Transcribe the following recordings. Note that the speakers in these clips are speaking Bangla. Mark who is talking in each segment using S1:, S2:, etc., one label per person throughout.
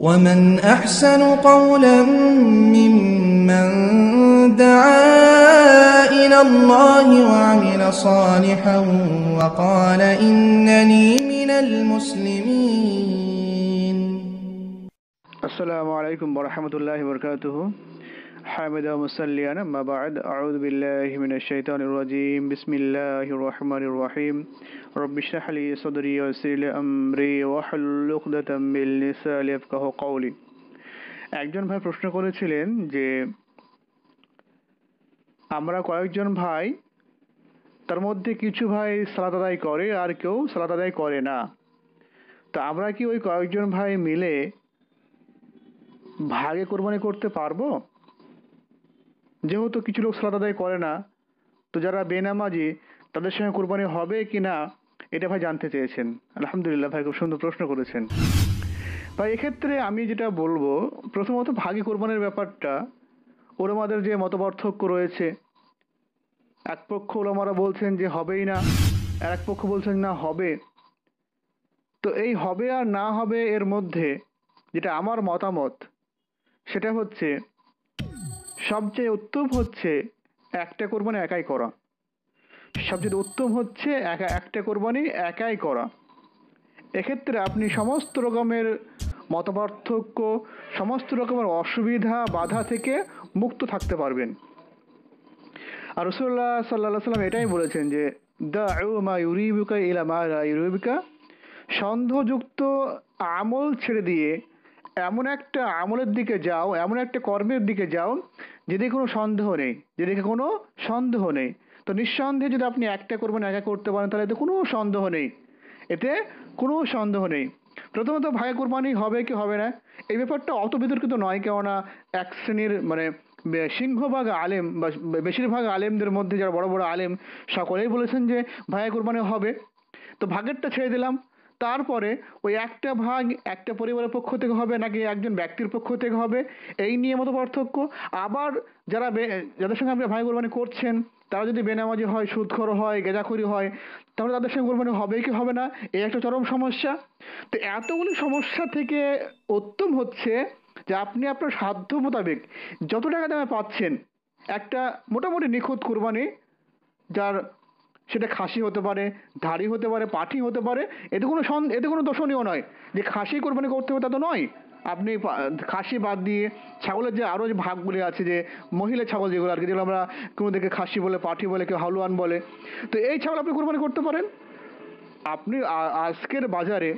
S1: ومن أحسن قولا ممن دعا إلى الله وعمل صالحا وقال إنني من المسلمين السلام عليكم ورحمة الله وبركاته حامدا أنا ما بعد أعوذ بالله من الشيطان الرجيم بسم الله الرحمن الرحيم رب اشرح لي صدري ويسر لي أمري واحلل عقدة من لساني يفقهوا قولي একজন ভাই প্রশ্ন করেছিলেন যে আমরা কয়েকজন ভাই তার মধ্যে কিছু ভাই সালাত আদায় করে আর কেউ সালাত আদায় করে না তো আমরা কি ওই কয়েকজন ভাই মিলে ভাগে কোরবানি করতে পারবো যেহেতু কিছু লোক সালাত আদায় করে না তো যারা বেনামাজি তাদের সঙ্গে কোরবানি হবে কি না এটা ভাই জানতে চেয়েছেন আলহামদুলিল্লাহ ভাই খুব সুন্দর প্রশ্ন করেছেন ভাই এক্ষেত্রে আমি যেটা বলবো প্রথমত ভাগি কোরবানির ব্যাপারটা ওরমাদের যে মতপার্থক্য রয়েছে এক পক্ষ ওরমারা বলছেন যে হবেই না আর এক পক্ষ বলছেন না হবে তো এই হবে আর না হবে এর মধ্যে যেটা আমার মতামত সেটা হচ্ছে সবচেয়ে উত্তম হচ্ছে একটা কোরবানি একাই করা সবচেয়ে উত্তম হচ্ছে একা একটা কোরবানি একাই করা এক্ষেত্রে আপনি সমস্ত রকমের মতপার্থক্য সমস্ত রকমের অসুবিধা বাধা থেকে মুক্ত থাকতে পারবেন আর রসুল্লাহ সাল্লাহ সাল্লাম এটাই বলেছেন যে দা মা ইউরিবিকা ইলা মা ইউরিবিকা সন্দেহযুক্ত আমল ছেড়ে দিয়ে এমন একটা আমলের দিকে যাও এমন একটা কর্মের দিকে যাও যেদিকে কোনো সন্দেহ নেই যেদিকে কোনো সন্দেহ নেই তো নিঃসন্দেহে যদি আপনি একটা করবেন একা করতে পারেন তাহলে এতে কোনো সন্দেহ নেই এতে কোনো সন্দেহ নেই প্রথমত ভাগে কোরবানি হবে কি হবে না এই ব্যাপারটা অত বিতর্কিত নয় কেননা এক শ্রেণীর মানে সিংহভাগ আলেম বা বেশিরভাগ আলেমদের মধ্যে যারা বড় বড় আলেম সকলেই বলেছেন যে ভাগে কোরবানি হবে তো ভাগেরটা ছেড়ে দিলাম তারপরে ওই একটা ভাগ একটা পরিবারের পক্ষ থেকে হবে নাকি একজন ব্যক্তির পক্ষ থেকে হবে এই নিয়ে মতো পার্থক্য আবার যারা যাদের সঙ্গে আপনি ভাই কোরবানি করছেন তারা যদি বেনামাজি হয় সুদখর হয় গেজাখুরি হয় তাহলে তাদের সঙ্গে কোরবানি হবে কি হবে না এই একটা চরম সমস্যা তো এতগুলি সমস্যা থেকে উত্তম হচ্ছে যে আপনি আপনার সাধ্য মোতাবেক যত টাকা দামে পাচ্ছেন একটা মোটামুটি নিখুঁত কোরবানি যার সেটা খাসি হতে পারে ধাড়ি হতে পারে পাঠি হতে পারে এতে কোনো সন এতে কোনো দর্শনীয় নয় যে খাসি কোরবানি করতে হবে তা তো নয় আপনি খাসি বাদ দিয়ে ছাগলের যে আরও যে ভাগগুলি আছে যে মহিলা ছাগল যেগুলো আর কি যেগুলো আমরা কোনো দিকে খাসি বলে পাঠি বলে কেউ হালুয়ান বলে তো এই ছাগল আপনি কোরবানি করতে পারেন আপনি আজকের বাজারে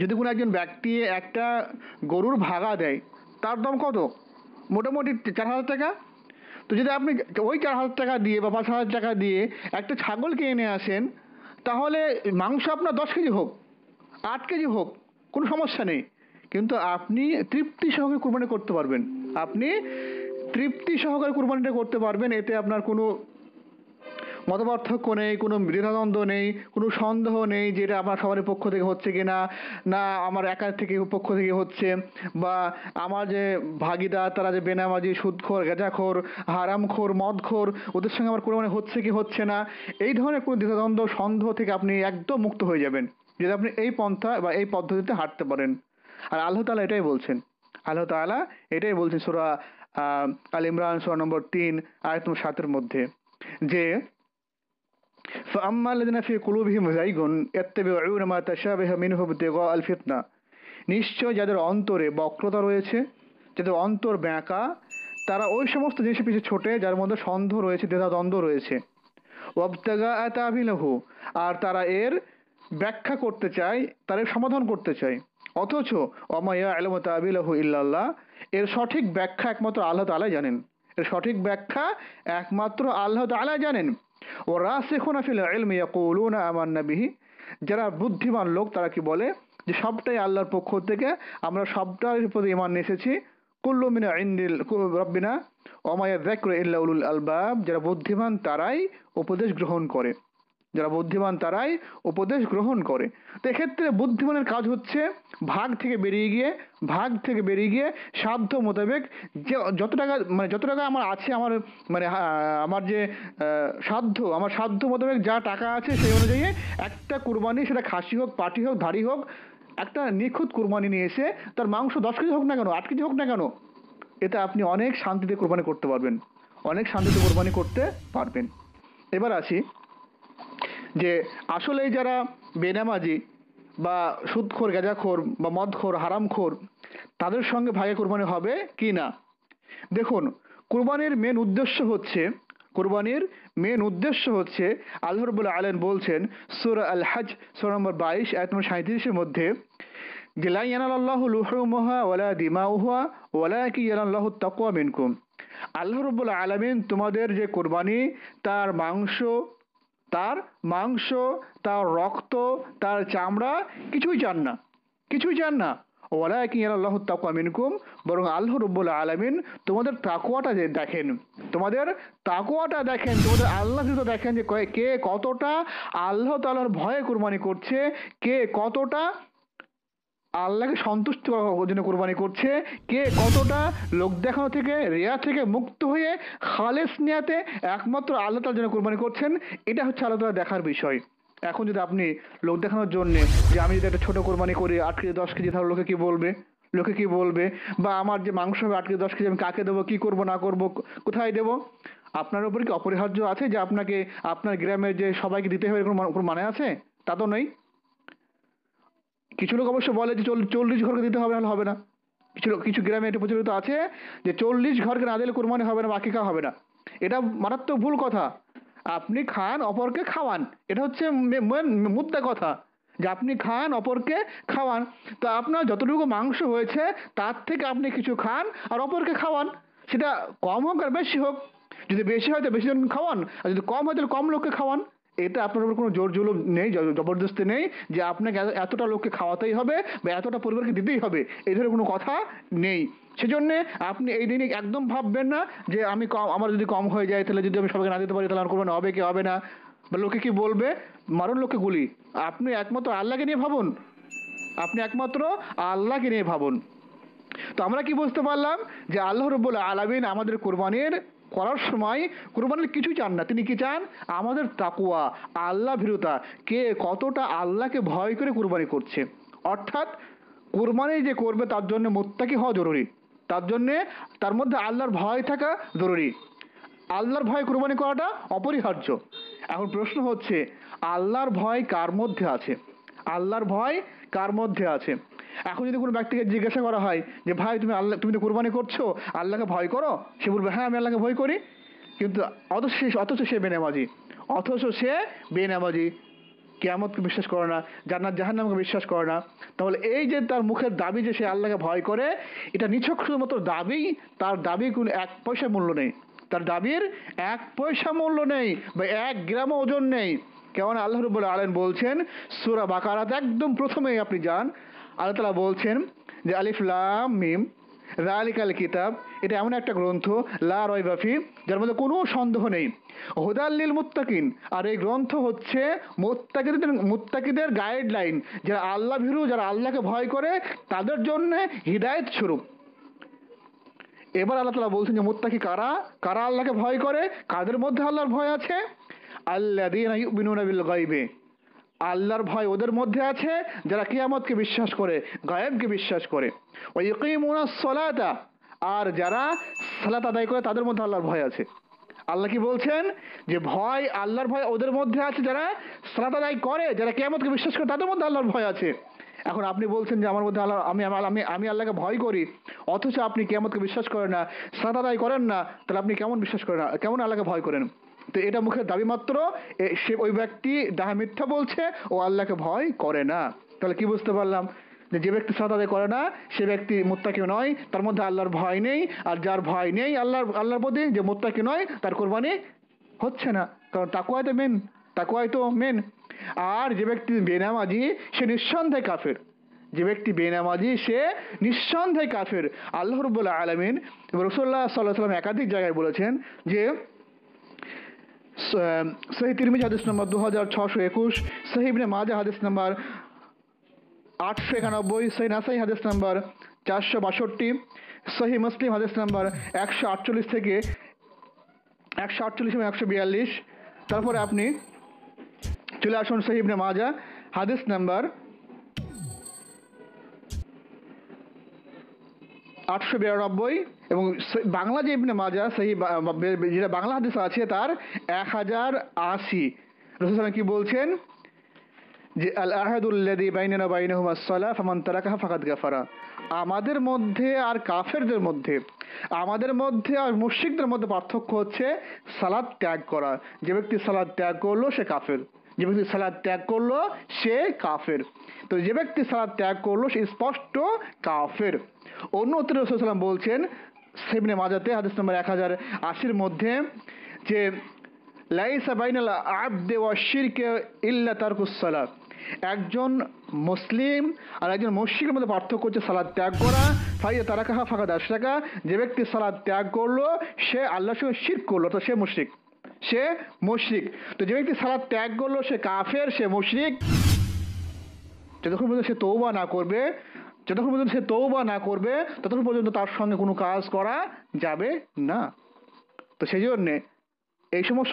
S1: যদি কোনো একজন ব্যক্তি একটা গরুর ভাগা দেয় তার দাম কত মোটামুটি চার হাজার টাকা তো যদি আপনি ওই চার হাজার টাকা দিয়ে বা পাঁচ হাজার টাকা দিয়ে একটা ছাগল কিনে আসেন তাহলে মাংস আপনার দশ কেজি হোক আট কেজি হোক কোনো সমস্যা নেই কিন্তু আপনি তৃপ্তি সহকারে কুরবানি করতে পারবেন আপনি তৃপ্তি সহকারে কুরবানিটা করতে পারবেন এতে আপনার কোনো মতপার্থক্য নেই কোনো দ্বিধাদ্বন্দ্ব নেই কোনো সন্দেহ নেই যে এটা আমার সবারই পক্ষ থেকে হচ্ছে কি না না আমার একার থেকে পক্ষ থেকে হচ্ছে বা আমার যে ভাগিদার তারা যে বেনামাজি সুদখোর গেজাখোর হারামখোর মদখোর ওদের সঙ্গে আমার কোনো মানে হচ্ছে কি হচ্ছে না এই ধরনের কোনো দ্বিধাদ্বন্দ্ব সন্দেহ থেকে আপনি একদম মুক্ত হয়ে যাবেন যদি আপনি এই পন্থা বা এই পদ্ধতিতে হাঁটতে পারেন আর আল্লাহ তালা এটাই বলছেন আল্লাহ তালা এটাই বলছেন সুরা আল ইমরান সুরা নম্বর তিন আয়তম সাতের মধ্যে যে নিশ্চয় যাদের অন্তরে বক্রতা রয়েছে যাদের অন্তর ব্যাঁকা তারা ওই সমস্ত জিনিসের পিছিয়ে ছোটে যার মধ্যে সন্দেহ রয়েছে দ্বন্দ্ব রয়েছে আর তারা এর ব্যাখ্যা করতে চায় তার সমাধান করতে চায় অথচ অমায়া ইল্লাল্লাহ এর সঠিক ব্যাখ্যা একমাত্র আল্লাহ তালাই জানেন এর সঠিক ব্যাখ্যা একমাত্র আল্লাহ তালা জানেন ও রাসেখুন আফিল এলম ইয়াকুলুনা আমান্না বিহি যারা বুদ্ধিমান লোক তারা কি বলে যে সবটাই আল্লাহর পক্ষ থেকে আমরা সবটার প্রতি ইমান এসেছি কুল্লুমিনা ইন্দিল রব্বিনা অমায়া দেখ ইল্লাউল আলবাব যারা বুদ্ধিমান তারাই উপদেশ গ্রহণ করে যারা বুদ্ধিমান তারাই উপদেশ গ্রহণ করে তো এক্ষেত্রে বুদ্ধিমানের কাজ হচ্ছে ভাগ থেকে বেরিয়ে গিয়ে ভাগ থেকে বেরিয়ে গিয়ে সাধ্য মোতাবেক যে যত টাকা মানে যত টাকা আমার আছে আমার মানে আমার যে সাধ্য আমার সাধ্য মোতাবেক যা টাকা আছে সেই অনুযায়ী একটা কুরবানি সেটা খাসি হোক পাটি হোক ধাড়ি হোক একটা নিখুঁত কুরবানি নিয়ে এসে তার মাংস দশ কেজি হোক না কেন আট কেজি হোক না কেন এটা আপনি অনেক শান্তিতে কোরবানি করতে পারবেন অনেক শান্তিতে কোরবানি করতে পারবেন এবার আসি যে আসলেই যারা বেনামাজি বা সুদখোর গেজাখোর বা মদখোর হারামখোর তাদের সঙ্গে ভাগে কোরবানি হবে কি না দেখুন কোরবানির মেন উদ্দেশ্য হচ্ছে কোরবানির মেন উদ্দেশ্য হচ্ছে আলহরবুল আলেন বলছেন সুর আল হাজ সুর নম্বর বাইশ এক নম্বর সাঁত্রিশের মধ্যে গেলাই ইয়ানাল্লাহ লুহমহা ওলা দিমাউহা ওলা কি ইয়ানাল্লাহ তকুয়া মিনকুম আল্লাহ আলমিন তোমাদের যে কোরবানি তার মাংস তার মাংস তার রক্ত তার চামড়া কিছুই চান না কিছুই চান না ওলা ওয়ালাইকিং আল্লাহ তাকুয়া মিনকুম বরং আল্লাহ রব্বুল আলমিন তোমাদের তাকুয়াটা দেখেন তোমাদের তাকুয়াটা দেখেন তোমাদের আল্লাহ তো দেখেন যে কে কতটা আল্লাহ তাল্লাহর ভয়ে কুরবানি করছে কে কতটা আল্লাহকে সন্তুষ্ট করার জন্য কোরবানি করছে কে কতটা লোক দেখানো থেকে রেয়া থেকে মুক্ত হয়ে খালেস নেয়াতে একমাত্র আল্লাহ তার জন্য কোরবানি করছেন এটা হচ্ছে আল্লাহ তালা দেখার বিষয় এখন যদি আপনি লোক দেখানোর জন্য যে আমি যদি একটা ছোটো কোরবানি করি আট কেজি দশ কেজি তাহলে লোকে কি বলবে লোকে কি বলবে বা আমার যে মাংস হবে আট কেজি দশ কেজি আমি কাকে দেবো কি করব না করব কোথায় দেব আপনার উপর কি অপরিহার্য আছে যে আপনাকে আপনার গ্রামের যে সবাইকে দিতে হবে এরকম মানে আছে তা তো নয় কিছু লোক অবশ্য বলে যে চল্লিশ ঘরকে দিতে হবে নাহলে হবে না কিছু লোক কিছু গ্রামে এটা প্রচলিত আছে যে চল্লিশ ঘরকে না দিলে কোরবানি হবে না বাকি খাওয়া হবে না এটা মারাত্মক ভুল কথা আপনি খান অপরকে খাওয়ান এটা হচ্ছে মুদ্রা কথা যে আপনি খান অপরকে খাওয়ান তো আপনার যতটুকু মাংস হয়েছে তার থেকে আপনি কিছু খান আর অপরকে খাওয়ান সেটা কম হোক আর বেশি হোক যদি বেশি হয় তো বেশি জন খাওয়ান আর যদি কম হয় তাহলে কম লোককে খাওয়ান এটা আপনার উপর কোনো জোর জুলুম নেই জবরদস্তি নেই যে আপনাকে এতটা লোককে খাওয়াতেই হবে বা এতটা পরিবারকে দিতেই হবে এই ধরনের কোনো কথা নেই সেজন্যে আপনি এই দিনে একদম ভাববেন না যে আমি কম আমার যদি কম হয়ে যায় তাহলে যদি আমি সবাইকে না দিতে পারি তাহলে আমার কোনো হবে কি হবে না বা লোকে কি বলবে মারুন লোকে গুলি আপনি একমাত্র আল্লাহকে নিয়ে ভাবুন আপনি একমাত্র আল্লাহকে নিয়ে ভাবুন তো আমরা কি বুঝতে পারলাম যে আল্লাহ রব্বুল আলমিন আমাদের কোরবানির করার সময় কোরবানির কিছু চান না তিনি কি চান আমাদের তাকুয়া আল্লাহ ভীরতা কে কতটা আল্লাহকে ভয় করে কোরবানি করছে অর্থাৎ কোরবানি যে করবে তার জন্য মোত্তাকি হওয়া জরুরি তার জন্যে তার মধ্যে আল্লাহর ভয় থাকা জরুরি আল্লাহর ভয় কোরবানি করাটা অপরিহার্য এখন প্রশ্ন হচ্ছে আল্লাহর ভয় কার মধ্যে আছে আল্লাহর ভয় কার মধ্যে আছে এখন যদি কোনো ব্যক্তিকে জিজ্ঞাসা করা হয় যে ভাই তুমি আল্লাহ তুমি তো কোরবানি করছো আল্লাহকে ভয় করো সে বলবে হ্যাঁ আমি আল্লাহকে ভয় করি কিন্তু অথচ সে অথচ সে বেনামাজি অথচ সে বেনামাজি কেয়ামতকে বিশ্বাস করে না জান্নাত জাহান্নামকে বিশ্বাস করে না তাহলে এই যে তার মুখের দাবি যে সে আল্লাহকে ভয় করে এটা নিছক শুধুমাত্র দাবি তার দাবি কোনো এক পয়সা মূল্য নেই তার দাবির এক পয়সা মূল্য নেই বা এক গ্রাম ওজন নেই কেমন আল্লাহ রবুল্লা আলেন বলছেন সুরা বাকারাত একদম প্রথমেই আপনি যান আল্লাহ তালা বলছেন যে আলিফ লাম মিম রালিকাল কিতাব এটা এমন একটা গ্রন্থ লা রয় বাফি যার মধ্যে কোনো সন্দেহ নেই হোদাল্লিল মুত্তাকিন আর এই গ্রন্থ হচ্ছে মুত্তাকিদের মুত্তাকিদের গাইডলাইন যারা আল্লাহ ভীরু যারা আল্লাহকে ভয় করে তাদের জন্য হৃদায়ত স্বরূপ এবার আল্লাহ তালা বলছেন যে মুত্তাকি কারা কারা আল্লাহকে ভয় করে কাদের মধ্যে আল্লাহর ভয় আছে আল্লাহ দিন বিনুনাবিল গাইবে আল্লাহর ভয় ওদের মধ্যে আছে যারা কিয়ামতকে বিশ্বাস করে গায়েবকে বিশ্বাস করে ওই সলাতা আর যারা সালাত আদায় করে তাদের মধ্যে আল্লাহর ভয় আছে আল্লাহ কি বলছেন যে ভয় আল্লাহর ভয় ওদের মধ্যে আছে যারা সালাত আদায় করে যারা কেমতকে বিশ্বাস করে তাদের মধ্যে আল্লাহর ভয় আছে এখন আপনি বলছেন যে আমার মধ্যে আল্লাহ আমি আমি আমি আল্লাহকে ভয় করি অথচ আপনি কেমতকে বিশ্বাস করেন না সালাত আদায় করেন না তাহলে আপনি কেমন বিশ্বাস করেন কেমন আল্লাহকে ভয় করেন তো এটা মুখের দাবি মাত্র সে ওই ব্যক্তি ডাহা মিথ্যা বলছে ও আল্লাহকে ভয় করে না তাহলে কি বুঝতে পারলাম যে ব্যক্তি সাদ করে না সে ব্যক্তি মোত্তাকি নয় তার মধ্যে আল্লাহর ভয় নেই আর যার ভয় নেই আল্লাহর আল্লাহর প্রতি যে মোত্তাকি নয় তার কোরবানি হচ্ছে না কারণ তাকুয়াই তো মেন তাকুয়াই তো মেন আর যে ব্যক্তি বেনামাজি সে নিঃসন্দেহে কাফের যে ব্যক্তি বেনামাজি সে নিঃসন্দেহে কাফের আল্লাহ রবুল্লাহ আলমিন রসোল্লা সাল্লাহ সাল্লাম একাধিক জায়গায় বলেছেন যে সহি তিরমিজ হাদিস নম্বর দু হাজার ছশো একুশ সহিবনে মাজা হাদিস নম্বর আটশো একানব্বই সহি নাসাই হাদিস নম্বর চারশো বাষট্টি সহি মুসলিম হাদিস নম্বর একশো আটচল্লিশ থেকে একশো আটচল্লিশ এবং একশো বিয়াল্লিশ তারপরে আপনি চলে আসুন সহিবনে মাজা হাদিস নাম্বার আটশো বিরানব্বই এবং বাংলা যে ইবনে মাজা সেই যেটা বাংলা হাদিস আছে তার এক হাজার আশি রসুল কি বলছেন যে আল আহাদুল্লাদি বাইনেনা বাইনহুম আসসালা ফামান তারাকাহা ফাকাদ গাফারা আমাদের মধ্যে আর কাফেরদের মধ্যে আমাদের মধ্যে আর মুশিকদের মধ্যে পার্থক্য হচ্ছে সালাদ ত্যাগ করা যে ব্যক্তি সালাদ ত্যাগ করলো সে কাফের যে ব্যক্তি সালাদ ত্যাগ করলো সে কাফের তো যে ব্যক্তি সালাদ ত্যাগ করলো সে স্পষ্ট কাফের অন্যত্র রসুলাম বলছেন সেমনে মাজাতে হাদিস নম্বর এক হাজার আশির মধ্যে যে লাইসা বাইনাল আবদে ওয়াশিরকে ইল্লা তারকুসালাত একজন মুসলিম আর একজন মুশরিকের মধ্যে পার্থক্য হচ্ছে সালাদ ত্যাগ করা ফাইয়া তারা কাহা ফাঁকা দশ টাকা যে ব্যক্তি সালাদ ত্যাগ করলো সে আল্লাহর সঙ্গে শির করলো তো সে মুশরিক সে মুশরিক তো যে ব্যক্তি সালাদ ত্যাগ করলো সে কাফের সে মুশরিক যতক্ষণ পর্যন্ত সে তৌবা না করবে যতক্ষণ পর্যন্ত সে তৌবা না করবে ততক্ষণ পর্যন্ত তার সঙ্গে কোনো কাজ করা যাবে না তো সেই জন্যে এই সমস্ত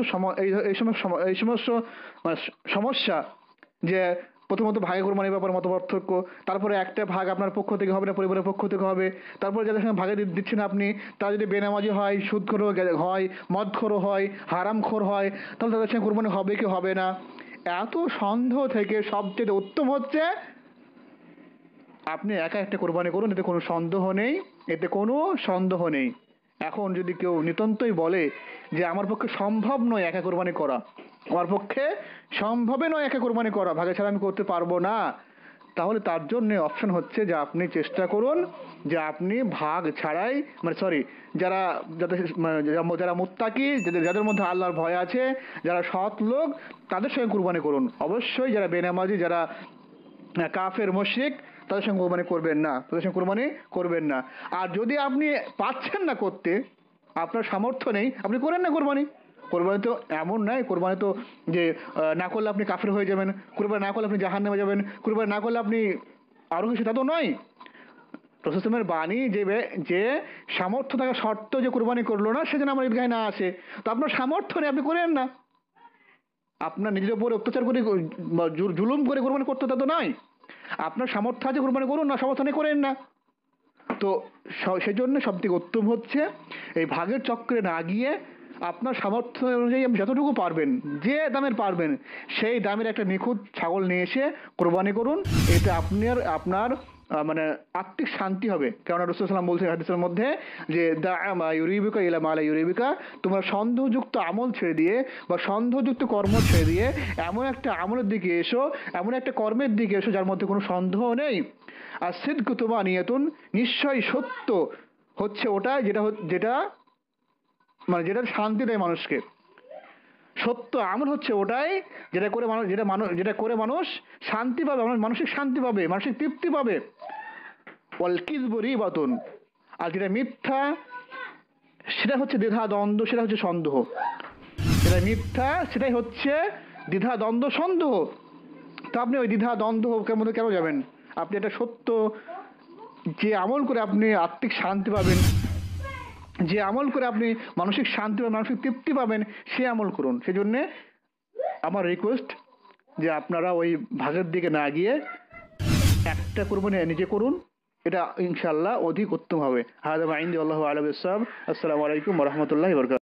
S1: এই সমস্ত এই সমস্ত মানে সমস্যা যে প্রথমত ভাগে কোরবানির ব্যাপারে মত পার্থক্য তারপরে একটা ভাগ আপনার পক্ষ থেকে হবে না পরিবারের পক্ষ থেকে হবে তারপরে যাদের সঙ্গে ভাগে দিচ্ছেন আপনি তারা যদি বেনামাজি হয় সুদখোর হয় মদখোর হয় হারামখোর হয় তাহলে তাদের সঙ্গে কোরবানি হবে কি হবে না এত সন্দেহ থেকে সবচেয়ে উত্তম হচ্ছে আপনি একা একটা কোরবানি করুন এতে কোনো সন্দেহ নেই এতে কোনো সন্দেহ নেই এখন যদি কেউ নিতান্তই বলে যে আমার পক্ষে সম্ভব নয় একা কোরবানি করা আমার পক্ষে সম্ভবে নয় একা কোরবানি করা ভাগে ছাড়া আমি করতে পারবো না তাহলে তার জন্য অপশন হচ্ছে যে আপনি চেষ্টা করুন যে আপনি ভাগ ছাড়াই মানে সরি যারা যাদের মানে যারা মুত্তাকি যাদের মধ্যে আল্লাহর ভয় আছে যারা সৎ লোক তাদের সঙ্গে কুরবানি করুন অবশ্যই যারা বেনামাজি যারা কাফের মশিক তাদের সঙ্গে কোরবানি করবেন না তাদের সঙ্গে কোরবানি করবেন না আর যদি আপনি পাচ্ছেন না করতে আপনার সামর্থ্য নেই আপনি করেন না কোরবানি কোরবানি তো এমন নয় কোরবানি তো যে না করলে আপনি কাফের হয়ে যাবেন কোরবানি না করলে আপনি জাহান নেমে যাবেন কোরবানি না করলে আপনি আরও কিছু তা তো নয় প্রশাসনের বাণী যে যে সামর্থ্য থাকা শর্ত যে কোরবানি করলো না সেজন্য আমার ঈদগাহে না আসে তো আপনার সামর্থ্য নেই আপনি করেন না আপনার নিজের উপরে অত্যাচার করে জুলুম করে কোরবানি করতে তা তো নয় আপনার সামর্থ্য আছে কোরবানি করুন না সমর্থনে করেন না তো সেজন্য সব থেকে উত্তম হচ্ছে এই ভাগের চক্রে না গিয়ে আপনার সামর্থ্য অনুযায়ী আপনি যতটুকু পারবেন যে দামের পারবেন সেই দামের একটা নিখুঁত ছাগল নিয়ে এসে কোরবানি করুন এতে আপনার আপনার মানে আত্মিক শান্তি হবে কেননা রসুল সাল্লাম বলছেন হাদিসের মধ্যে যে দা ইউরিবিকা ইলাম আলা ইউরিবিকা তোমরা সন্দেহযুক্ত আমল ছেড়ে দিয়ে বা সন্দেহযুক্ত কর্ম ছেড়ে দিয়ে এমন একটা আমলের দিকে এসো এমন একটা কর্মের দিকে এসো যার মধ্যে কোনো সন্দেহ নেই আর সিদ্ধ তোমা নিয়তুন নিশ্চয়ই সত্য হচ্ছে ওটা যেটা যেটা মানে যেটা শান্তি দেয় মানুষকে সত্য আমল হচ্ছে ওটাই যেটা করে মানুষ যেটা মানুষ যেটা করে মানুষ শান্তি পাবে মানসিক শান্তি পাবে মানসিক তৃপ্তি পাবে অলকিজবরি বতন আর যেটা মিথ্যা সেটা হচ্ছে দ্বিধা দ্বন্দ্ব সেটা হচ্ছে সন্দেহ যেটা মিথ্যা সেটাই হচ্ছে দ্বিধা দ্বন্দ্ব সন্দেহ তো আপনি ওই দ্বিধা দ্বন্দ্ব মধ্যে কেন যাবেন আপনি একটা সত্য যে আমল করে আপনি আত্মিক শান্তি পাবেন যে আমল করে আপনি মানসিক শান্তি বা মানসিক তৃপ্তি পাবেন সে আমল করুন সেজন্য আমার রিকোয়েস্ট যে আপনারা ওই ভাগের দিকে না গিয়ে একটা কুরবানি নিজে করুন এটা ইনশাল্লাহ অধিক উত্তম হবে হায়দাম আইন্দি আল্লাহ আলব ইসলাম আসসালামু আলাইকুম রহমতুল্লাহ বরকাত